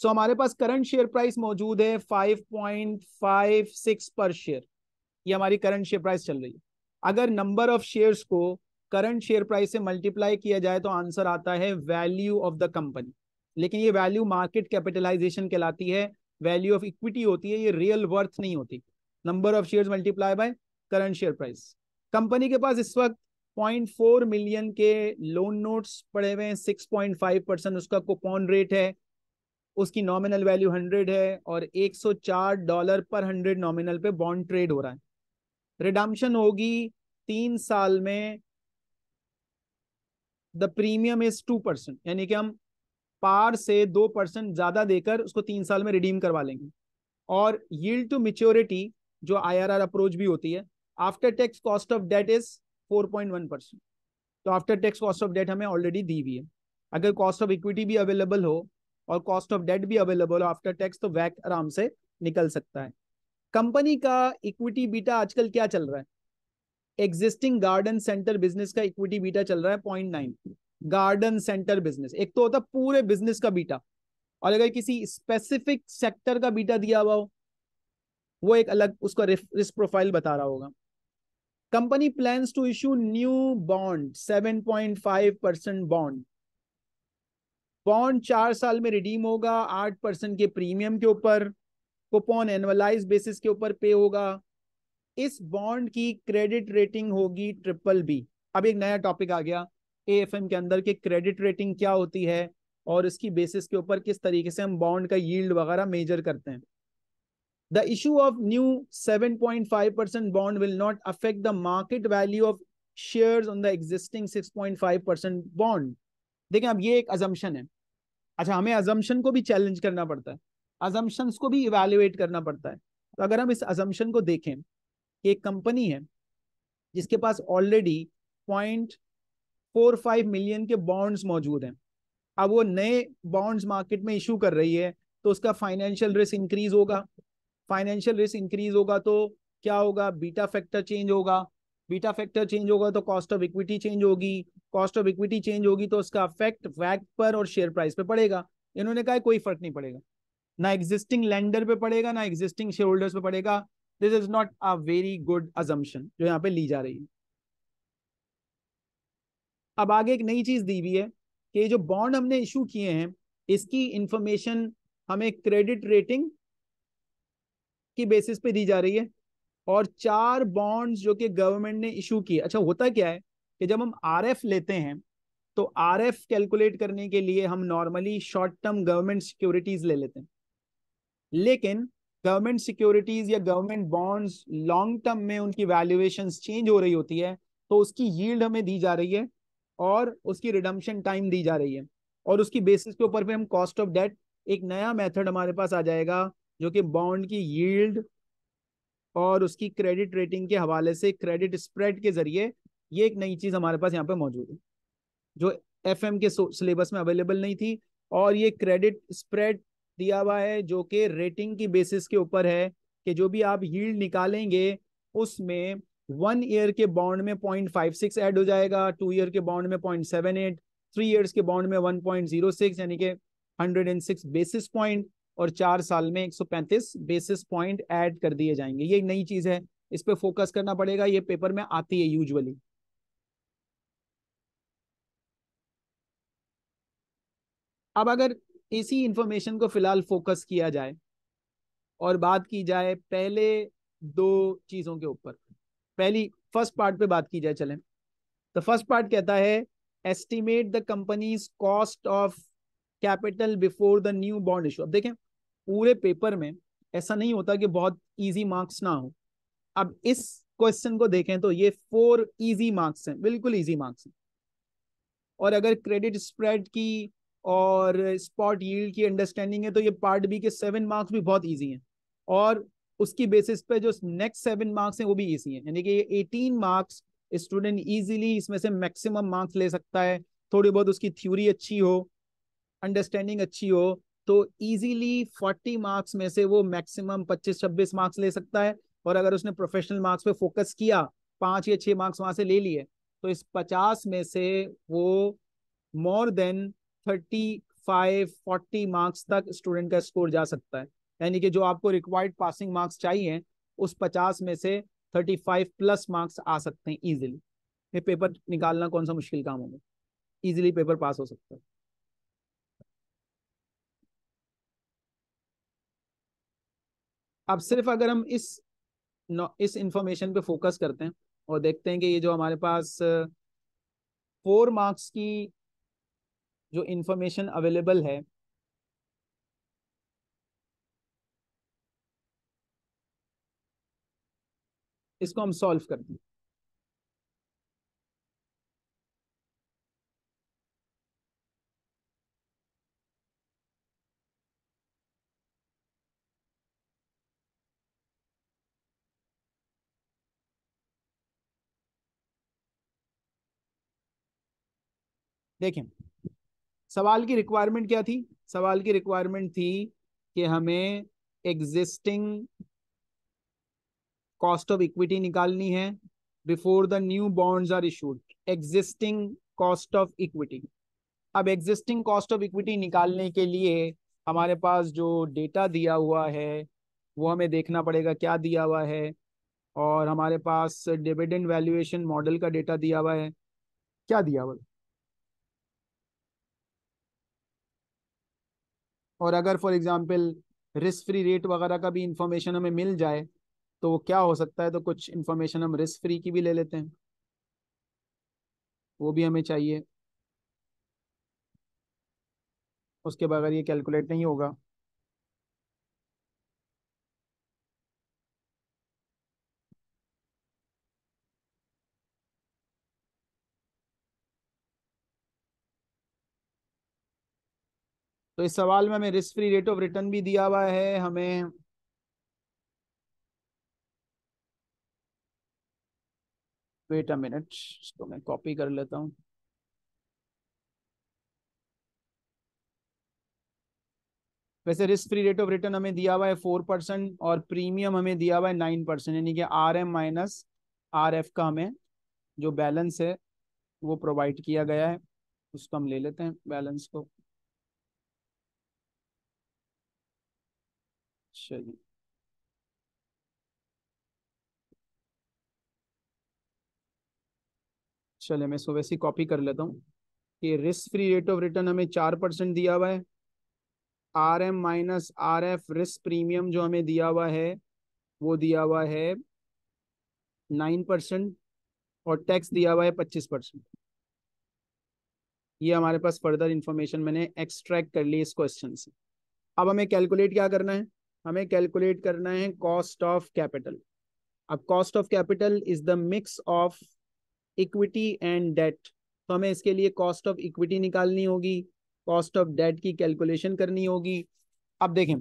सो so, हमारे पास करंट शेयर प्राइस मौजूद है 5.56 पर शेयर ये हमारी करंट शेयर प्राइस चल रही है अगर नंबर ऑफ शेयर्स को करंट शेयर प्राइस से मल्टीप्लाई किया जाए तो आंसर आता है वैल्यू ऑफ द कंपनी लेकिन ये वैल्यू मार्केट कैपिटलाइजेशन कहलाती है वैल्यू ऑफ इक्विटी होती है ये रियल वर्थ नहीं होती number of share multiply by current share price company के पास इस वक्त 0.4 मिलियन के लोन नोट्स पड़े हुए हैं 6.5 परसेंट उसका कोपॉन रेट है उसकी नॉमिनल वैल्यू 100 है और 104 डॉलर पर 100 नॉमिनल पे बॉन्ड ट्रेड हो रहा है रिडम्पशन होगी तीन साल में the premium is two percent यानी कि हम पार से दो परसेंट ज्यादा देकर उसको तीन साल में रिडीम करवा लेंगे और यील्ड टू मिच्योरिटी जो आईआरआर अप्रोच भी होती है after tax cost of debt is 4.1 percent तो after tax cost of debt हमें ऑलरेडी दी हुई है अगर कॉस्ट ऑफ इक्विटी भी अवेलेबल हो और कॉस्ट ऑफ डेट भी अवेलेबल हो आफ्टर टैक्स तो वैक आराम से निकल सकता है कंपनी का इक्विटी बीटा आजकल क्या चल रहा है एग्जिस्टिंग गार्डन सेंटर बिजनेस का इक्विटी बीटा चल रहा है point nine garden centre business एक तो होता है पूरे बिजनेस का बीटा और अगर किसी स्पेसिफिक सेक्टर का बीटा दिया हुआ हो वो एक अलग उसका रिस्क प्रोफाइल बता रहा होगा company plan to issue new bond seven point five percent bond bond चार साल में रिडीम होगा आठ परसेंट के प्रीमियम के ऊपर कुपन एनुअलाइज बेसिस के ऊपर पे होगा इस बॉन्ड की क्रेडिट रेटिंग होगी ट्रिपल बी अब एक नया टॉपिक आ गया ए एफ एम के अंदर के क्रेडिट रेटिंग क्या होती है और इसकी बेसिस के ऊपर किस तरीके से हम बॉन्ड का यील्ड वगैरह मेजर करते हैं the issue of new 7.5 percent bond will not affect the market value of shares on the existing 6.5 percent bond देखें अब ये एक अजम्पन है अच्छा हमें अजम्पन को भी चैलेंज करना पड़ता है अजम्पन्स को भी इवेल्युएट करना पड़ता है तो अगर हम इस अजम्पन को देखें कि एक कंपनी है जिसके पास already point four five million के बॉन्ड्स मौजूद हैं अब वो नए बॉन्ड्स मार्केट में इशू कर रही है तो उसका फाइनेंशियल रिस्क इंक्रीज होगा फाइनेंशियल रिस्क इंक्रीज होगा तो क्या होगा बीटा फैक्टर चेंज होगा बीटा फैक्टर चेंज होगा तो कॉस्ट ऑफ इक्विटी चेंज होगी कॉस्ट ऑफ इक्विटी चेंज होगी तो उसका अफेक्ट वैक पर और शेयर प्राइस पे पड़ेगा इन्होंने कहा कोई फर्क नहीं पड़ेगा ना एग्जिस्टिंग लैंडर पे पड़ेगा ना एग्जिस्टिंग शेयर होल्डर्स पे पड़ेगा this is not a very good assumption जो यहाँ पे ली जा रही है अब आगे एक नई चीज दी हुई है कि जो बॉन्ड हमने इशू किए हैं इसकी इंफॉर्मेशन हमें क्रेडिट रेटिंग की बेसिस पे दी जा रही है और चार बॉन्ड्स जो कि गवर्नमेंट ने इशू किए अच्छा होता क्या है कि जब हम आर लेते हैं तो आर एफ कैलकुलेट करने के लिए हम normally short term government securities ले लेते हैं लेकिन गवर्नमेंट सिक्योरिटीज या गवर्नमेंट बॉन्ड्स लॉन्ग टर्म में उनकी वैल्यूएशन चेंज हो रही होती है तो उसकी यील्ड हमें दी जा रही है और उसकी रिडम्पशन टाइम दी जा रही है और उसकी बेसिस के ऊपर फिर हम कॉस्ट ऑफ डेट एक नया मेथड हमारे पास आ जाएगा जो कि बॉन्ड की यील्ड और उसकी क्रेडिट रेटिंग के हवाले से क्रेडिट स्प्रेड के जरिए ये एक नई चीज हमारे पास यहाँ पे मौजूद है जो एफ के सिलेबस में अवेलेबल नहीं थी और ये क्रेडिट स्प्रेड दिया हुआ है जो कि रेटिंग की बेसिस के ऊपर है कि जो भी आप यील्ड निकालेंगे उसमें वन ईयर के बॉन्ड में पॉइंट फाइव सिक्स एड हो जाएगा टू ईयर के बॉन्ड में point seven eight three years के बॉन्ड में वन पॉइंट जीरो सिक्स यानी कि hundred and six basis point और चार साल में एक सौ पैंतीस बेसिस पॉइंट ऐड कर दिए जाएंगे ये नई चीज है इस पर फोकस करना पड़ेगा ये पेपर में आती है यूजली अब अगर इसी इंफॉर्मेशन को फिलहाल फोकस किया जाए और बात की जाए पहले दो चीज़ों के ऊपर पहली फर्स्ट पार्ट पे बात की जाए चले तो फर्स्ट पार्ट कहता है estimate the company's cost of capital before the new bond issue अब देखें पूरे पेपर में ऐसा नहीं होता कि बहुत इजी मार्क्स ना हो अब इस क्वेश्चन को देखें तो ये फोर इजी मार्क्स हैं बिल्कुल इजी मार्क्स हैं और अगर क्रेडिट स्प्रेड की और स्पॉट यील्ड की अंडरस्टैंडिंग है तो ये पार्ट बी के सेवन मार्क्स भी बहुत ईजी हैं और उसकी बेसिस पे जो नेक्स्ट सेवन मार्क्स हैं वो भी ईजी हैं यानी कि ये एटीन मार्क्स स्टूडेंट ईजिली इसमें से मैक्सिमम मार्क्स ले सकता है थोड़ी बहुत उसकी थ्योरी अच्छी हो अंडरस्टैंडिंग अच्छी हो तो ईजिली फोर्टी मार्क्स में से वो मैक्सिमम पच्चीस छब्बीस मार्क्स ले सकता है और अगर उसने प्रोफेशनल मार्क्स पे फोकस किया पाँच या छः मार्क्स वहाँ से ले लिए तो इस पचास में से वो more than thirty five forty marks तक स्टूडेंट का स्कोर जा सकता है यानी कि जो आपको रिक्वायर्ड पासिंग मार्क्स चाहिए उस पचास में से थर्टी फाइव प्लस मार्क्स आ सकते हैं ईजिली ये पेपर निकालना कौन सा मुश्किल काम होगा ईजिली पेपर पास हो सकता है अब सिर्फ अगर हम इस इस इंफॉर्मेशन पे फोकस करते हैं और देखते हैं कि ये जो हमारे पास फोर uh, मार्क्स की जो इंफॉर्मेशन अवेलेबल है इसको हम सॉल्व कर दिए देखें सवाल की रिक्वायरमेंट क्या थी सवाल की रिक्वायरमेंट थी कि हमें एग्जिस्टिंग कॉस्ट ऑफ इक्विटी निकालनी है before the new bonds are issued existing cost of equity अब एग्जिस्टिंग कॉस्ट ऑफ इक्विटी निकालने के लिए हमारे पास जो डेटा दिया हुआ है वो हमें देखना पड़ेगा क्या दिया हुआ है और हमारे पास डिविडेंड वैल्यूएशन मॉडल का डेटा दिया हुआ है क्या दिया हुआ है और अगर for example risk free rate वगैरह का भी इंफॉर्मेशन हमें मिल जाए तो क्या हो सकता है तो कुछ इन्फॉर्मेशन हम रिस्क फ्री की भी ले लेते हैं वो भी हमें चाहिए उसके बगैर ये कैलकुलेट नहीं होगा तो इस सवाल में हमें risk free rate of return भी दिया हुआ है हमें वेट अ मिनट इसको मैं कॉपी कर लेता हूं वैसे risk free rate of return हमें दिया हुआ है फोर परसेंट और प्रीमियम हमें दिया हुआ है नाइन परसेंट यानी कि R M minus R F का हमें जो बैलेंस है वो प्रोवाइड किया गया है उसको हम ले लेते हैं बैलेंस को चलिए चले मैं इसको वैसे कॉपी कर लेता हूँ कि risk free rate of return हमें चार परसेंट दिया हुआ है R M minus R F risk premium जो हमें दिया हुआ है वो दिया हुआ है नाइन परसेंट और टैक्स दिया हुआ है पच्चीस परसेंट ये हमारे पास फर्दर इंफॉर्मेशन मैंने एक्सट्रैक्ट कर ली इस क्वेश्चन से अब हमें कैलकुलेट क्या करना है हमें कैलकुलेट करना है कॉस्ट ऑफ कैपिटल अब cost of capital is the mix of equity and debt तो हमें इसके लिए कॉस्ट ऑफ इक्विटी निकालनी होगी कॉस्ट ऑफ डेट की कैलकुलेशन करनी होगी अब देखें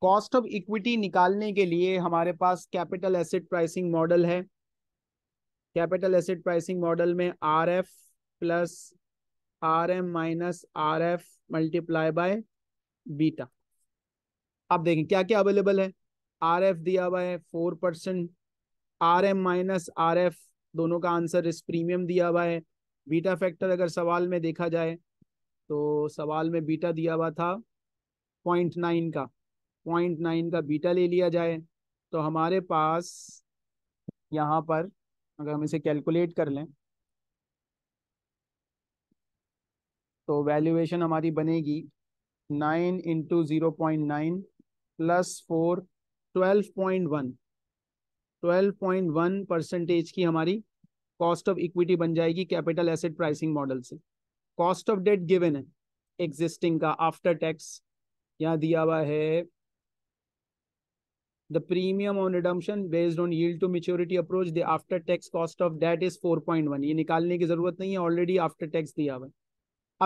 कॉस्ट ऑफ इक्विटी निकालने के लिए हमारे पास कैपिटल एसेट प्राइसिंग मॉडल है कैपिटल एसेट प्राइसिंग मॉडल में R F plus R M minus R F multiply by beta आप देखें क्या क्या अवेलेबल है आर एफ दिया हुआ है four percent R M minus R F दोनों का आंसर इस प्रीमियम दिया हुआ है बीटा फैक्टर अगर सवाल में देखा जाए तो सवाल में बीटा दिया हुआ था पॉइंट नाइन का पॉइंट नाइन का बीटा ले लिया जाए तो हमारे पास यहाँ पर अगर हम इसे कैलकुलेट कर लें तो वैल्यूएशन हमारी बनेगी nine into zero point nine plus four twelve point one twelve point one percentage की हमारी कॉस्ट ऑफ इक्विटी बन जाएगी कैपिटल एसेट प्राइसिंग मॉडल से कॉस्ट ऑफ डेट गिवन है एग्जिस्टिंग का आफ्टर टैक्स यहाँ दिया हुआ है on premium based on yield to maturity approach the after tax cost of cost is four point one ये निकालने की जरूरत नहीं है ऑलरेडी आफ्टर टैक्स दिया हुआ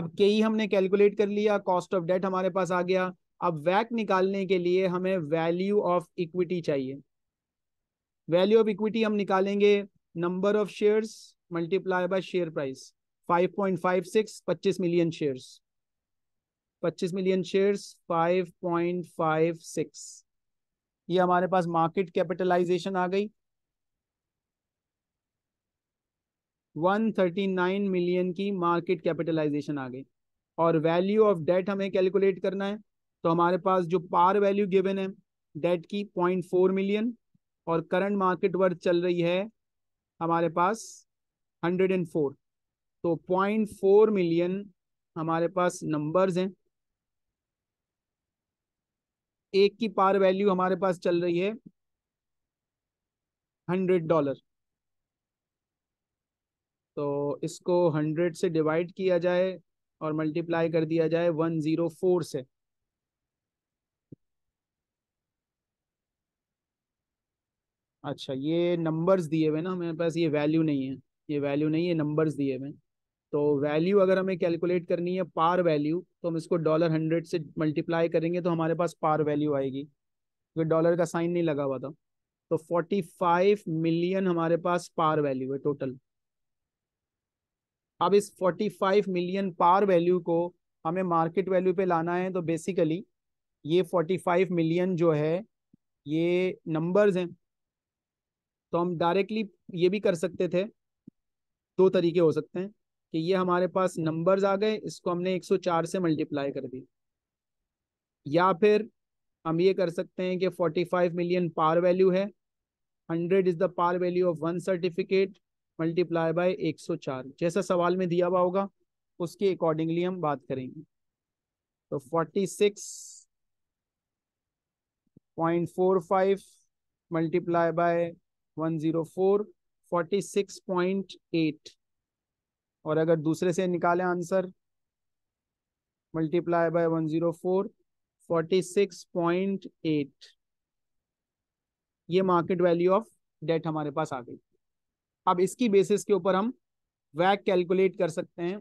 अब के ही e हमने कैलकुलेट कर लिया कॉस्ट ऑफ डेट हमारे पास आ गया अब वैक निकालने के लिए हमें वैल्यू ऑफ इक्विटी चाहिए वैल्यू ऑफ इक्विटी हम निकालेंगे number of shares multiply by share price 5.56 25 million shares 25 million shares 5.56 ये हमारे पास मार्केट कैपिटलाइजेशन आ गई 139 मिलियन की मार्केट कैपिटलाइजेशन आ गई और वैल्यू ऑफ डेट हमें कैलकुलेट करना है तो हमारे पास जो पार वैल्यू गिवन है डेट की पॉइंट फोर मिलियन और करंट मार्केट वर्थ चल रही है हमारे पास हंड्रेड एंड फोर तो पॉइंट फोर मिलियन हमारे पास नंबर्स हैं एक की पार वैल्यू हमारे पास चल रही है हंड्रेड डॉलर तो इसको हंड्रेड से डिवाइड किया जाए और मल्टीप्लाई कर दिया जाए वन जीरो फोर से अच्छा ये नंबर्स दिए हुए ना हमारे पास ये वैल्यू नहीं है ये वैल्यू नहीं है नंबर्स दिए हुए तो वैल्यू अगर हमें कैलकुलेट करनी है पार वैल्यू तो हम इसको डॉलर हंड्रेड से मल्टीप्लाई करेंगे तो हमारे पास पार वैल्यू आएगी क्योंकि तो डॉलर का साइन नहीं लगा हुआ था तो फोर्टी फाइव मिलियन हमारे पास पार वैल्यू है टोटल अब इस forty five million par value को हमें मार्केट वैल्यू पे लाना है तो बेसिकली ये फोर्टी फाइव मिलियन जो है ये नंबर्स हैं तो हम डायरेक्टली ये भी कर सकते थे दो तरीके हो सकते हैं कि ये हमारे पास नंबर्स आ गए इसको हमने 104 से मल्टीप्लाई कर दी या फिर हम ये कर सकते हैं कि 45 मिलियन पार वैल्यू है 100 is the par value of one certificate multiply by 104 जैसा सवाल में दिया हुआ होगा उसके अकॉर्डिंगली हम बात करेंगे तो 46.45 मल्टीप्लाई बाय 104 और अगर दूसरे से निकाले आंसर मल्टीप्लाई बाय 104 46.8 ये मार्केट वैल्यू ऑफ डेट हमारे पास आ गई अब इसकी बेसिस के ऊपर हम वैक कैलकुलेट कर सकते हैं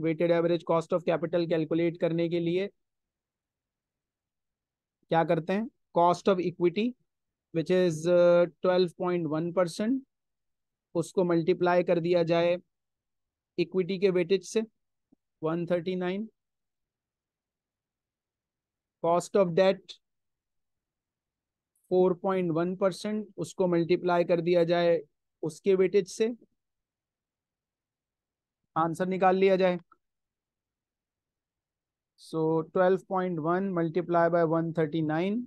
weighted average cost of capital calculate करने के लिए क्या करते हैं cost of equity which is twelve point one percent उसको मल्टीप्लाई कर दिया जाए इक्विटी के वेटेज से one thirty nine cost of debt four point one percent उसको मल्टीप्लाई कर दिया जाए उसके वेटेज से आंसर निकाल लिया जाए so twelve point one multiply by one thirty nine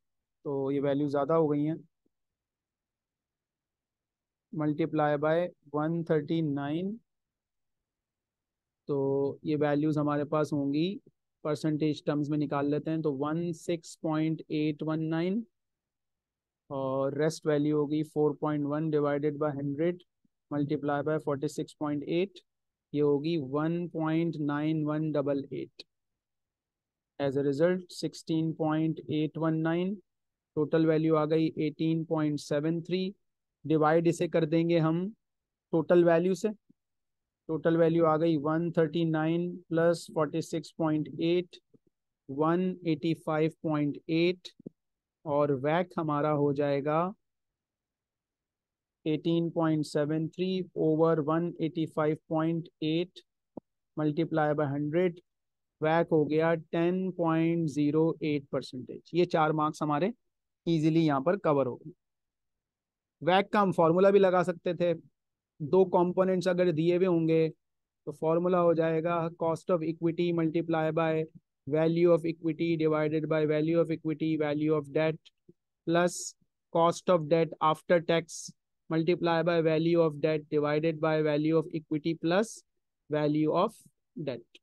तो ये वैल्यू ज़्यादा हो गई हैं मल्टीप्लाई बाय 139 तो ये वैल्यूज़ हमारे पास होंगी परसेंटेज टर्म्स में निकाल लेते हैं तो 16.819 और रेस्ट वैल्यू होगी 4.1 डिवाइडेड बाय 100 मल्टीप्लाई बाय 46.8 ये होगी 1.9188 as a result 16.819 total value आ गई 18.73 डिवाइड इसे कर देंगे हम टोटल वैल्यू से टोटल वैल्यू आ गई 139 प्लस 46.8 185.8 और वैक हमारा हो जाएगा 18.73 ओवर 185.8 मल्टीप्लाई बाय 100 वैक हो गया 10.08 परसेंटेज ये चार मार्क्स हमारे इजीली यहाँ पर कवर होगी वैक का हम फॉर्मूला भी लगा सकते थे दो कंपोनेंट्स अगर दिए हुए होंगे तो फॉर्मूला हो जाएगा cost of equity multiply by value of equity divided by value of equity value of debt plus cost of debt after tax multiply by value of debt divided by value of equity plus value of date